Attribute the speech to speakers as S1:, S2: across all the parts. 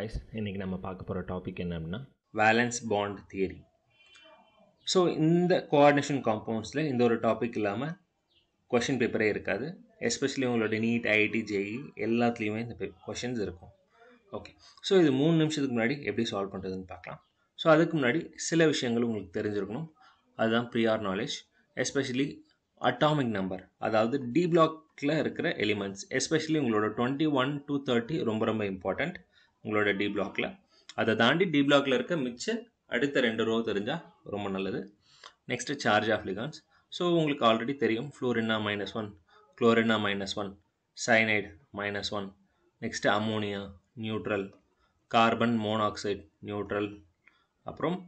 S1: Guys இன்றைக்கி நம்ம பார்க்க போகிற டாபிக் என்ன அப்படின்னா வேலன்ஸ் பாண்ட் தியரி ஸோ இந்த கோஆர்டினேஷன் காம்பவுண்ட்ஸில் இந்த ஒரு டாபிக் இல்லாமல் கொஷின் பேப்பரே இருக்காது எஸ்பெஷலி உங்களோட நீட் ஐஐடி ஜேஇ e எல்லாத்துலேயுமே இந்த கொஷின்ஸ் இருக்கும் ஓகே ஸோ இது மூணு நிமிஷத்துக்கு முன்னாடி எப்படி சால்வ் பண்ணுறதுன்னு பார்க்கலாம் ஸோ அதுக்கு முன்னாடி சில விஷயங்கள் உங்களுக்கு தெரிஞ்சிருக்கணும் அதுதான் prior knowledge especially atomic number அதாவது டி பிளாக்கில் இருக்கிற எலிமெண்ட்ஸ் எஸ்பெஷலி உங்களோட டுவெண்ட்டி ஒன் டூ தேர்ட்டி ரொம்ப ரொம்ப இம்பார்ட்டண்ட் உங்களோட டி பிளாக்ல அதை தாண்டி டி பிளாக்ல இருக்க மிச்ச அடுத்த ரெண்டு ரோ தெரிஞ்சால் ரொம்ப நல்லது next charge of ligands so உங்களுக்கு ஆல்ரெடி தெரியும் ஃப்ளோரினா மைனஸ் ஒன் குளோரினா minus one cyanide minus one next ammonia neutral carbon monoxide neutral அப்புறம்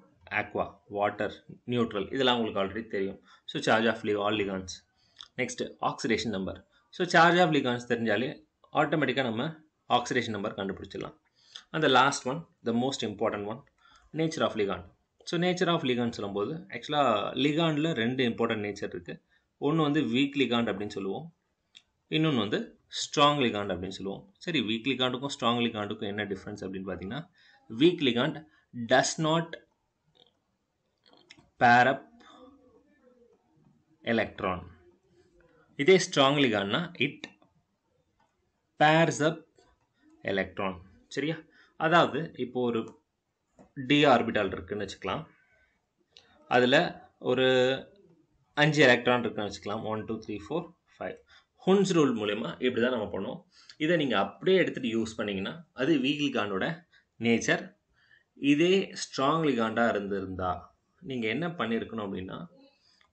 S1: ஆக்வா வாட்டர் நியூட்ரல் இதெல்லாம் உங்களுக்கு ஆல்ரெடி தெரியும் ஸோ சார்ஜ் ஆஃப் லி all ligands next oxidation number so charge of ligands தெரிஞ்சாலே ஆட்டோமேட்டிக்காக நம்ம ஆக்சிடேஷன் நம்பர் கண்டுபிடிச்சிடலாம் அந்த last one the most important one nature of ligand so nature of ligand சொல்லும்போது ஆக்சுவலாக லிகாண்டில் ரெண்டு இம்பார்ட்டன்ட் நேச்சர் இருக்குது ஒன்று வந்து வீக் லிகாண்ட் அப்படின்னு சொல்லுவோம் இன்னொன்று வந்து ஸ்ட்ராங் லிகாண்ட் அப்படின்னு சொல்லுவோம் சரி வீக் லிகாண்டுக்கும் ஸ்ட்ராங் லிகாண்டுக்கும் என்ன டிஃப்ரென்ஸ் அப்படின்னு பார்த்தீங்கன்னா weak ligand does not pair electron இதே ஸ்ட்ராங் லிகான்னா இட் பேர்ஸ் அப் எலக்ட்ரான் சரியா அதாவது இப்போ ஒரு டி ஆர்பிட்டால் இருக்குதுன்னு வச்சுக்கலாம் அதில் ஒரு அஞ்சு எலக்ட்ரான் இருக்குன்னு வச்சுக்கலாம் one two three four five Hund's rule மூலயமா இப்படி தான் நம்ம பண்ணுவோம் இதை நீங்கள் அப்படியே எடுத்துகிட்டு யூஸ் பண்ணிங்கன்னா அது வீகில்காண்டோட நேச்சர் இதே ஸ்ட்ராங்லி காண்டாக இருந்திருந்தா நீங்கள் என்ன பண்ணியிருக்கணும் அப்படின்னா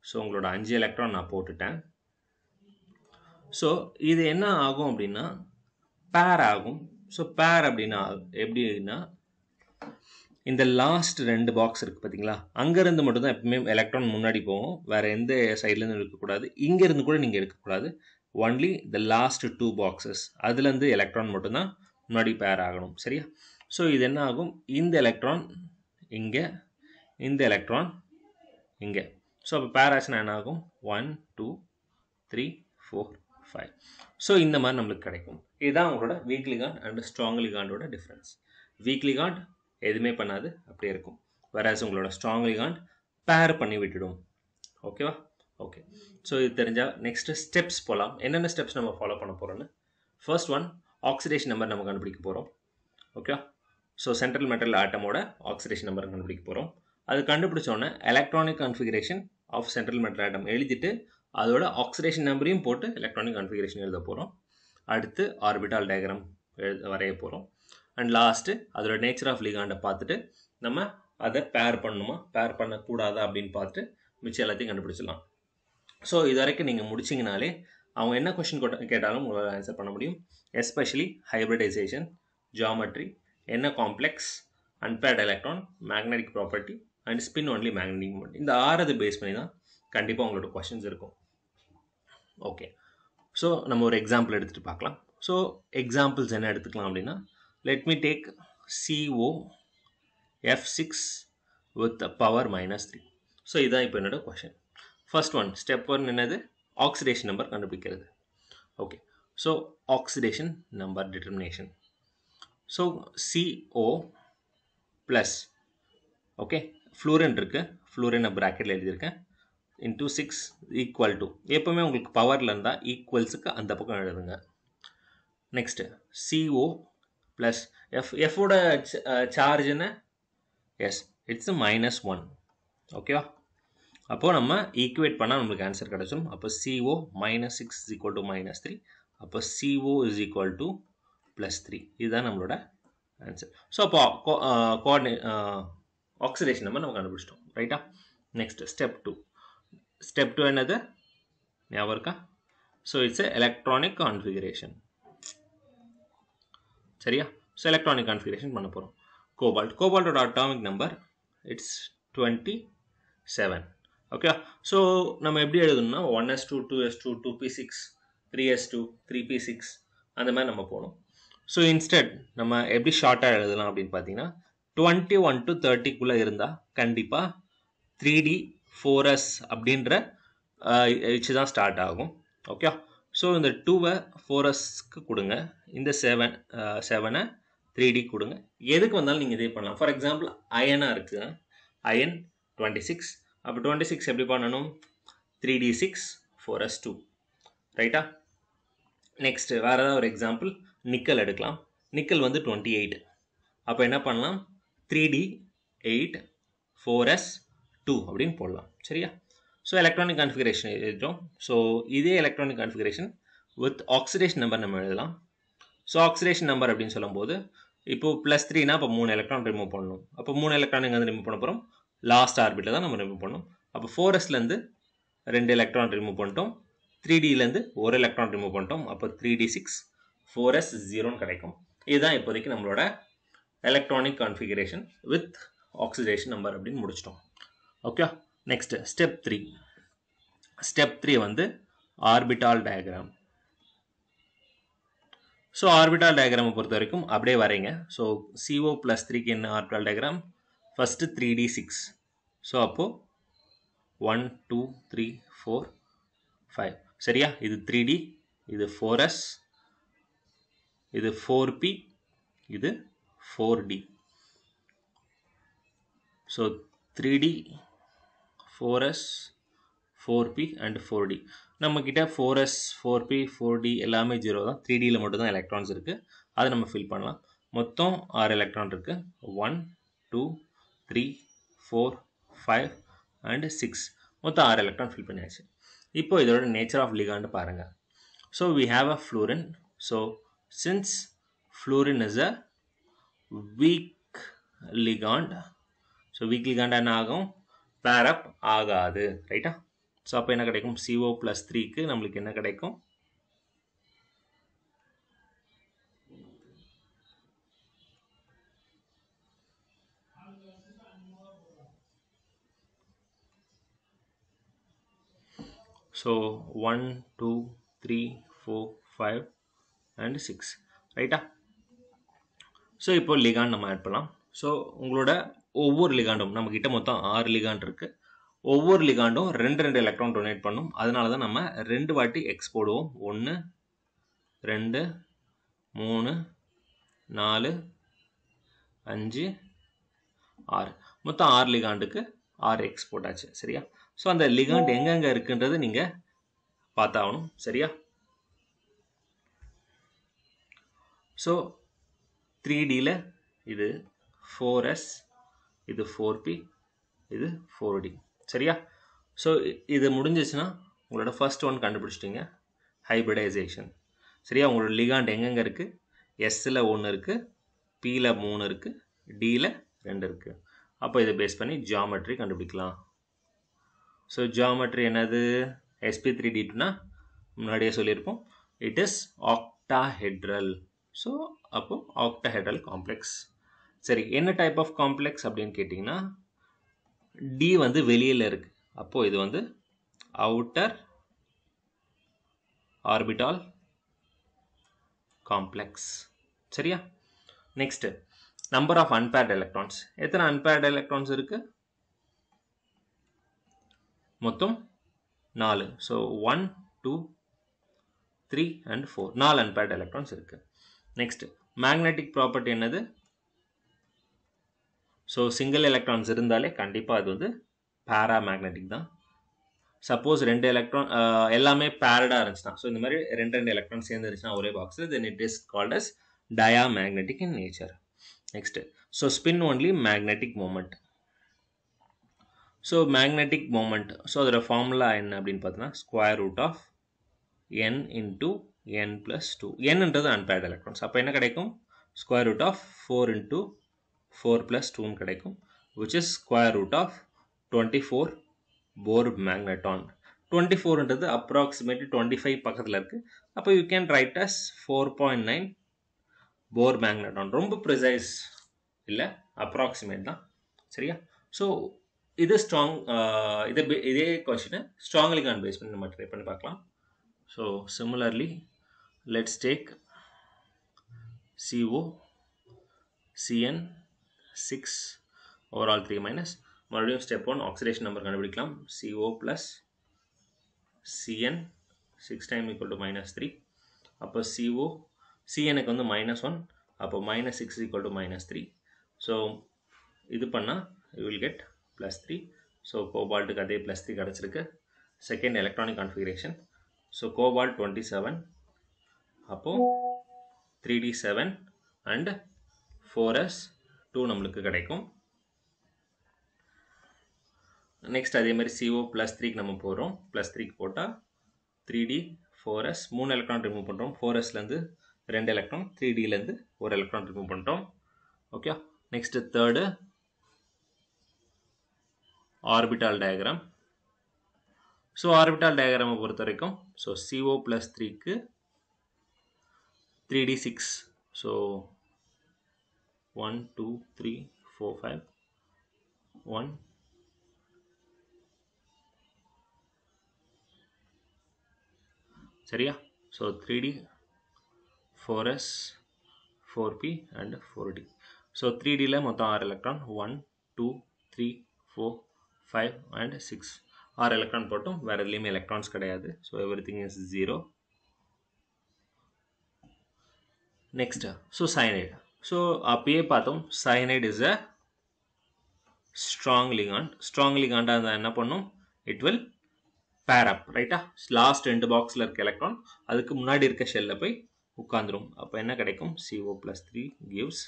S1: ஸோ உங்களோட அஞ்சு எலக்ட்ரான் நான் போட்டுட்டேன் ஸோ இது என்ன ஆகும் அப்படின்னா பேர் ஆகும் ஸோ பேர் அப்படின்னா எப்படின்னா இந்த லாஸ்ட் ரெண்டு பாக்ஸ் இருக்குது பார்த்தீங்களா அங்கேருந்து மட்டும்தான் தான் எப்பவுமே எலக்ட்ரான் முன்னாடி போவோம் வேறு எந்த சைட்லேருந்து எடுக்கக்கூடாது இங்கேருந்து கூட நீங்கள் எடுக்கக்கூடாது only the last two boxes அதுலேருந்து எலக்ட்ரான் மட்டும்தான் முன்னாடி பேர் ஆகணும் சரியா ஸோ இது என்ன ஆகும் இந்த எலக்ட்ரான் இங்கே இந்த எலக்ட்ரான் இங்கே ஸோ அப்போ பேர் ஆச்சுன்னா என்ன ஆகும் one two three four five so இந்த மாதிரி நம்மளுக்கு கிடைக்கும் இதுதான் உங்களோட வீக்லி காண்ட் அண்ட் ஸ்ட்ராங்லி காண்டோட டிஃப்ரென்ஸ் வீக்லி காண்ட் எதுவுமே பண்ணாது அப்படியே இருக்கும் வேறாஸ் உங்களோட ஸ்ட்ராங்லி காண்ட் பேர் பண்ணி விட்டுடும் ஓகேவா ஓகே ஸோ இது தெரிஞ்சால் நெக்ஸ்ட்டு ஸ்டெப்ஸ் போகலாம் என்னென்ன ஸ்டெப்ஸ் நம்ம ஃபாலோ பண்ண போகிறோன்னு ஃபர்ஸ்ட் ஒன் ஆக்சிடேஷன் நம்பர் நம்ம கண்டுபிடிக்க போகிறோம் ஓகேவா ஸோ சென்ட்ரல் மெட்டல் ஆட்டமோட ஆக்சிடேஷன் நம்பர் கண்டுபிடிக்க போகிறோம் அது கண்டுபிடிச்சோன்னே electronic configuration of central metal atom எழுதிட்டு அதோட ஆக்சிடேஷன் நம்பரையும் போட்டு எலக்ட்ரானிக் கன்ஃபிகரேஷன் எழுத போகிறோம் அடுத்து ஆர்பிட்டால் டயக்ராம் எழுத வரைய போகிறோம் அண்ட் லாஸ்ட்டு அதோட நேச்சர் ஆஃப் லிகாண்டை பார்த்துட்டு நம்ம அதை பேர் பண்ணணுமா பேர் பண்ணக்கூடாதா அப்படின்னு பார்த்துட்டு மிச்சம் எல்லாத்தையும் கண்டுபிடிச்சிடலாம் ஸோ இது வரைக்கும் நீங்கள் முடிச்சிங்கனாலே அவங்க என்ன கொஷின் கொட்ட கேட்டாலும் உங்களால் ஆன்சர் பண்ண முடியும் எஸ்பெஷலி ஹைப்ரிடைசேஷன் ஜாமெட்ரி என்ன complex unpaired electron magnetic property and spin only magnetic moment இந்த ஆறது பேஸ் பண்ணி தான் கண்டிப்பாக உங்களோட கொஷின்ஸ் இருக்கும் ஓகே ஸோ நம்ம ஒரு எக்ஸாம்பிள் எடுத்துகிட்டு பார்க்கலாம் ஸோ எக்ஸாம்பிள்ஸ் என்ன எடுத்துக்கலாம் அப்படின்னா let me take C O F six with power minus three so இதுதான் இப்போ என்னோடய question first one step one என்னது ஆக்சிடேஷன் நம்பர் கண்டுபிடிக்கிறது okay so oxidation number determination so CO plus okay fluorine இருக்குது ஃப்ளூரன் நான் ப்ராக்கெட்டில் எழுதியிருக்கேன் into சிக்ஸ் ஈக்குவல் to எப்போவுமே உங்களுக்கு powerலந்தா equals ஈக்குவல்ஸுக்கு அந்த பக்கம் next next C O plus F உட charge என்ன எஸ் இட்ஸ் மைனஸ் ஒன் ஓகேவா அப்போது நம்ம ஈக்குவேட் பண்ணால் நம்மளுக்கு ஆன்சர் கடைச்சும் அப்போ C O minus six is equal to minus three அப்போ C O is equal to plus three இதுதான் நம்மளோட ஆன்சர் ஸோ அப்போ coordinate oxidation நம்ம நம்ம கண்டுபிடிச்சிட்டோம் right next step two step to another ஞாபகம் so it's a electronic configuration சரியா so electronic configuration பண்ண போகிறோம் cobalt cobalt ஓட atomic number it's 27 okay so நம்ம எப்படி எழுதணும்னா one S two two S two two P six three S two three P six அந்த மாதிரி நம்ம போகணும் ஸோ இன்ஸ்டட் நம்ம எப்படி ஷார்ட்டாக எழுதலாம் அப்படின்னு பார்த்தீங்கன்னா டுவெண்ட்டி ஒன் டு தேர்ட்டிக்குள்ளே இருந்தால் கண்டிப்பாக த்ரீ டி ஃபோரஸ் அப்படின்ற வச்சு தான் ஸ்டார்ட் ஆகும் ஓகே ஸோ இந்த டூவை ஃபோரஸ்க்கு கொடுங்க இந்த செவன் செவனை த்ரீ டி கொடுங்க எதுக்கு வந்தாலும் நீங்கள் இதே பண்ணலாம் ஃபார் எக்ஸாம்பிள் அயனாக இருக்குது அயன் டுவெண்ட்டி சிக்ஸ் அப்போ டுவெண்ட்டி சிக்ஸ் எப்படி பண்ணணும் three D six four S two ரைட்டா நெக்ஸ்ட் வேறு ஏதாவது ஒரு எக்ஸாம்பிள் நிக்கல் எடுக்கலாம் நிக்கல் வந்து டுவெண்ட்டி எயிட் அப்போ என்ன பண்ணலாம் three D eight four S two அப்படின்னு போடலாம் சரியா ஸோ எலக்ட்ரானிக் கன்ஃபிகரேஷன் எழுதிட்டோம் ஸோ இதே electronic configuration with oxidation number நம்ம எழுதலாம் ஸோ ஆக்சிடேஷன் நம்பர் அப்படின்னு சொல்லும்போது இப்போது ப்ளஸ் த்ரீனா அப்போ மூணு எலக்ட்ரான் ரிமூவ் பண்ணணும் அப்போ மூணு எலக்ட்ரானுக்கு வந்து ரிமூவ் பண்ண போகிறோம் லாஸ்ட் ஆர்பிட்டில் தான் நம்ம ரிமூவ் பண்ணணும் அப்போ ஃபோர் எஸ்லேருந்து ரெண்டு எலக்ட்ரான் ரிமூவ் பண்ணிட்டோம் த்ரீ டிலேருந்து ஒரு எலக்ட்ரான் ரிமூவ் பண்ணிட்டோம் அப்போ three D six four S ஜீரோன்னு கிடைக்கும் இதுதான் இப்போதைக்கு நம்மளோட electronic configuration with oxidation number அப்படின்னு முடிச்சிட்டோம் okay next step three step three வந்து ஆர்பிட்டால் டயக்ராம் ஸோ ஆர்பிட்டால் டயக்ராமை பொறுத்த வரைக்கும் அப்படியே வரைங்க ஸோ சிஓ ப்ளஸ் த்ரீக்கு என்ன orbital diagram first three D six so அப்போது one two three four five சரியா இது த்ரீ டி இது ஃபோர் எஸ் இது ஃபோர் பி இது four D so three D four S four B and four D நம்மக்கிட்ட four S four P four D எல்லாமே zero தான் three டியில் மட்டும் எலக்ட்ரான்ஸ் இருக்குது அதை நம்ம ஃபில் பண்ணலாம் மொத்தம் 6 எலக்ட்ரான் இருக்குது one two three four five and six மொத்தம் 6 எலக்ட்ரான் ஃபில் பண்ணியாச்சு இப்போ இதோட நேச்சர் ஆஃப் ligand பாருங்கள் so we have a fluorine so since fluorine is a weak ligand so weak ligand என்ன ஆகும் பேர் அப் ஆகாது ரைட்டா ஸோ அப்போ என்ன கிடைக்கும் சிஓ ப்ளஸ் த்ரீக்கு நம்மளுக்கு என்ன கிடைக்கும் so one two three four five and six ரைட்டா ஸோ இப்போ லிகான் நம்ம ஆட் பண்ணலாம் ஸோ உங்களோட ஒவ்வொரு லிகாண்டும் நம்ம கிட்ட மொத்தம் ஆறு லிகாண்ட் இருக்குது ஒவ்வொரு லிகாண்டும் ரெண்டு ரெண்டு எலக்ட்ரான் டொனேட் பண்ணும் அதனால தான் நம்ம ரெண்டு வாட்டி எக்ஸ் போடுவோம் ஒன்று ரெண்டு மூணு நாலு அஞ்சு ஆறு மொத்தம் ஆறு லிகாண்டுக்கு ஆறு எக்ஸ் போட்டாச்சு சரியா ஸோ அந்த லிகாண்ட் எங்கெங்கே இருக்குன்றது நீங்கள் பார்த்தாகணும் சரியா ஸோ த்ரீ டியில் இது ஃபோர் எஸ் இது ஃபோர் பி இது ஃபோர் டி சரியா ஸோ இது முடிஞ்சிச்சுன்னா உங்களோட ஃபர்ஸ்ட் ஒன் கண்டுபிடிச்சிட்டிங்க ஹைப்ரிடைசேஷன் சரியா உங்களோட லிகாண்ட் எங்கெங்கே இருக்குது எஸ்ஸில் ஒன்று இருக்குது பியில் மூணு இருக்குது டியில் ரெண்டு இருக்குது அப்போ இதை பேஸ் பண்ணி ஜியாமெட்ரி கண்டுபிடிக்கலாம் ஸோ ஜியாமெட்ரி என்னது எஸ்பி த்ரீ டி முன்னாடியே சொல்லியிருப்போம் இட் இஸ் ஆக்டாஹெட்ரல் ஸோ அப்போது ஆக்டாஹெட்ரல் காம்ப்ளெக்ஸ் சரி என்ன டைப் ஆஃப் காம்ப்ளெக்ஸ் அப்படின்னு கேட்டிங்கன்னா டி வந்து வெளியில் இருக்குது அப்போது இது வந்து அவுட்டர் ஆர்பிட்டால் காம்ப்ளெக்ஸ் சரியா next number of unpaired electrons எத்தனை அன்பேர்ட் எலக்ட்ரான்ஸ் இருக்குது மொத்தம் நாலு so one two three and four நாலு அன்பேர்ட் எலக்ட்ரான்ஸ் இருக்குது நெக்ஸ்ட்டு மேக்னெட்டிக் ப்ராப்பர்ட்டி என்னது ஸோ சிங்கிள் எலக்ட்ரான்ஸ் இருந்தாலே கண்டிப்பாக அது வந்து பேரா மேக்னெட்டிக் தான் சப்போஸ் ரெண்டு எலக்ட்ரான் எல்லாமே பேரடாக இருந்துச்சுன்னா ஸோ இந்த மாதிரி ரெண்டு ரெண்டு எலக்ட்ரான் சேர்ந்துருச்சுன்னா ஒரே பாக்ஸில் then it is called as diamagnetic in nature next so spin only magnetic moment so magnetic moment so அதோட ஃபார்முலா என்ன அப்படின்னு பார்த்தோன்னா square root of n into n plus two என்ன்றது அன்பேர்ட் எலக்ட்ரான்ஸ் அப்போ என்ன கிடைக்கும் square root of four into four plus 2 கிடைக்கும் which is square root of twenty four Bohr magneton twenty ஃபோர்ன்றது அப்ராக்சிமேட்லி டுவெண்ட்டி ஃபைவ் பக்கத்தில் இருக்குது அப்போ you can write as four point nine Bohr magneton ரொம்ப precise இல்லை தான் சரியா ஸோ இது ஸ்ட்ராங் இதை இதே கொஷினை ஸ்ட்ராங்லி கான் பேஸ் பண்ணி நம்ம ட்ரை பண்ணி பார்க்கலாம் so similarly let's take CO, CN, six overall ஆல் த்ரீ மைனஸ் மறுபடியும் ஸ்டெப் ஒன் ஆக்சிடேஷன் நம்பர் கண்டுபிடிக்கலாம் CO plus CN six time equal to minus three அப்போ சிஓ சிஎனுக்கு வந்து மைனஸ் ஒன் அப்போ minus six equal to minus three so இது பண்ணால் you will get plus three so கோபால்ட்டுக்கு அதே ப்ளஸ் த்ரீ கிடச்சிருக்கு செகண்ட் electronic configuration ஸோ cobalt டுவெண்ட்டி செவன் அப்போது three d seven four S two நம்மளுக்கு கிடைக்கும் நெக்ஸ்ட் அதே மாதிரி சிஓ ப்ளஸ் த்ரீக்கு நம்ம போகிறோம் ப்ளஸ் த்ரீக்கு போட்டால் த்ரீ டி ஃபோர் எஸ் மூணு எலக்ட்ரான் ரிமூவ் பண்ணுறோம் ஃபோர் எஸ்லேருந்து ரெண்டு எலக்ட்ரான் த்ரீ டிலேருந்து ஒரு எலக்ட்ரான் ரிமூவ் பண்ணிட்டோம் okay next third orbital diagram so orbital டயக்ராமை பொறுத்த வரைக்கும் ஸோ சிஓ ப்ளஸ் த்ரீக்கு three D six so one two three four five one சரியா so three D four S four B and four D so three டியில் மொத்தம் ஆறு எலக்ட்ரான் one two three four five and six ஆறு electron போட்டோம் வேறு எதுலேயுமே எலக்ட்ரான்ஸ் கிடையாது so everything is zero next so cyanide so அப்பியே பார்த்தோம் cyanide is a strong ligand. Strong ligand இருந்தால் என்ன பண்ணும் இட் வில் பேரப் ரைட்டா லாஸ்ட் ரெண்டு பாக்ஸில் இருக்க electron. அதுக்கு முன்னாடி இருக்க ஷெல்லில் போய் உட்காந்துரும் அப்போ என்ன கிடைக்கும் CO plus three gives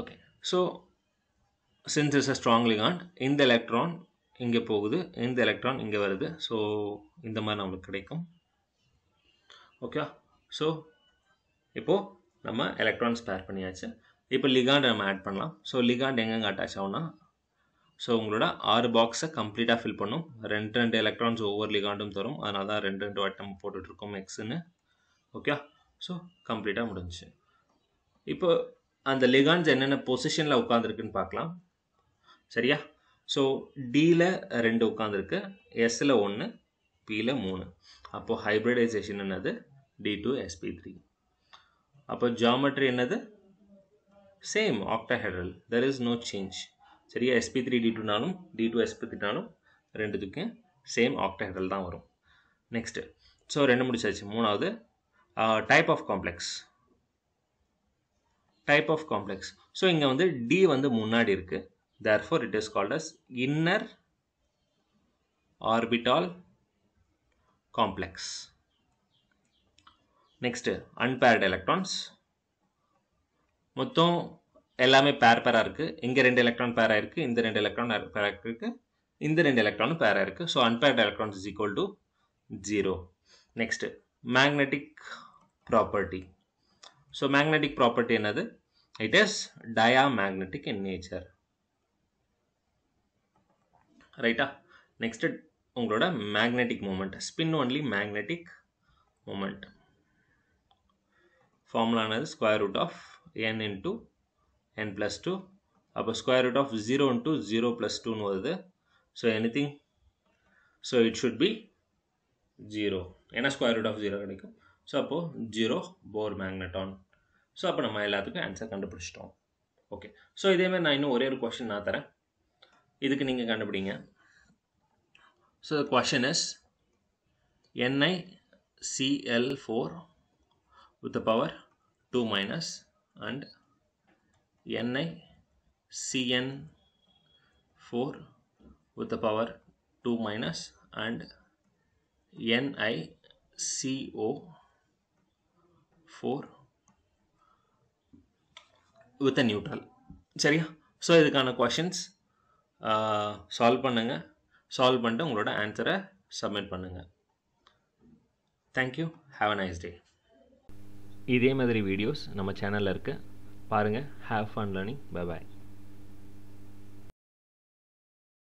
S1: Okay. So since it's a strongly காண்ட் இந்த எலக்ட்ரான் இங்கே போகுது இந்த எலக்ட்ரான் இங்கே வருது ஸோ இந்த மாதிரி நம்மளுக்கு கிடைக்கும் ஓகே ஸோ இப்போது நம்ம எலக்ட்ரான்ஸ் பேர் பண்ணியாச்சு இப்போ லிகாண்ட் நம்ம ஆட் பண்ணலாம் ஸோ லிகாண்ட் எங்கெங்கே அட்டாச் ஆகும்னா ஸோ உங்களோட ஆறு பாக்ஸை கம்ப்ளீட்டாக ஃபில் பண்ணும் ரெண்டு ரெண்டு எலக்ட்ரான்ஸ் ஒவ்வொரு லிகாண்டும் தரும் அதனால தான் ரெண்டு ரெண்டு வாட்டி நம்ம போட்டுட்ருக்கோம் எக்ஸுன்னு ஓகே ஸோ கம்ப்ளீட்டாக முடிஞ்சு இப்போ அந்த லிகான்ஸ் என்னென்ன பொசிஷனில் உட்காந்துருக்குன்னு பார்க்கலாம் சரியா ஸோ டியில் ரெண்டு உட்காந்துருக்கு எஸ்ஸில் ஒன்று பியில் மூணு அப்போது ஹைப்ரிடைசேஷன் என்னது டி டூ எஸ்பி த்ரீ அப்போ ஜாமெட்ரி என்னது same octahedral there is no change சரியா எஸ்பி த்ரீ டி டூனாலும் டி டூ எஸ்பி த்ரீனாலும் ரெண்டுத்துக்கும் சேம் ஆக்டாஹெட்ரல் தான் வரும் நெக்ஸ்ட்டு ஸோ ரெண்டு முடிச்சாச்சு மூணாவது type of complex type of complex so இங்கே வந்து டி வந்து முன்னாடி இருக்குது therefore it is called as inner orbital complex next unpaired electrons மொத்தம் எல்லாமே பேர் பேராக இருக்குது இங்கே ரெண்டு எலக்ட்ரான் பேராக இருக்குது இந்த ரெண்டு எலக்ட்ரான் பேராக இருக்குது இந்த ரெண்டு எலக்ட்ரானும் பேராக இருக்குது so unpaired electrons is equal to zero next magnetic property So magnetic property another. It is diamagnetic in nature. ரைட்டா நெக்ஸ்ட்டு உங்களோட magnetic moment spin only magnetic moment ஃபார்முலானது square root of n into n plus two அப்போ square root of zero into zero plus டூன்னு வருது so anything so it should be zero ஏன்னா square root of zero கிடைக்கும் so அப்போது zero Bohr magneton so அப்போ நம்ம எல்லாத்துக்கும் answer கண்டுபிடிச்சிட்டோம் ஓகே ஸோ இதேமாதிரி நான் இன்னும் ஒரே ஒரு கொஷின் நான் தரேன் இதுக்கு நீங்கள் கண்டுபிடிங்க so the question is NI CL four with power two minus and NI CN four with power two minus and NI CO four with a neutral சரியா ஸோ இதுக்கான கொஷின்ஸ் சால்வ் பண்ணுங்கள் சால்வ் பண்ணிட்டு உங்களோட ஆன்சரை சப்மிட் பண்ணுங்கள் thank you have a nice day இதே மாதிரி videos நம்ம சேனலில் இருக்குது பாருங்கள் have fun learning bye bye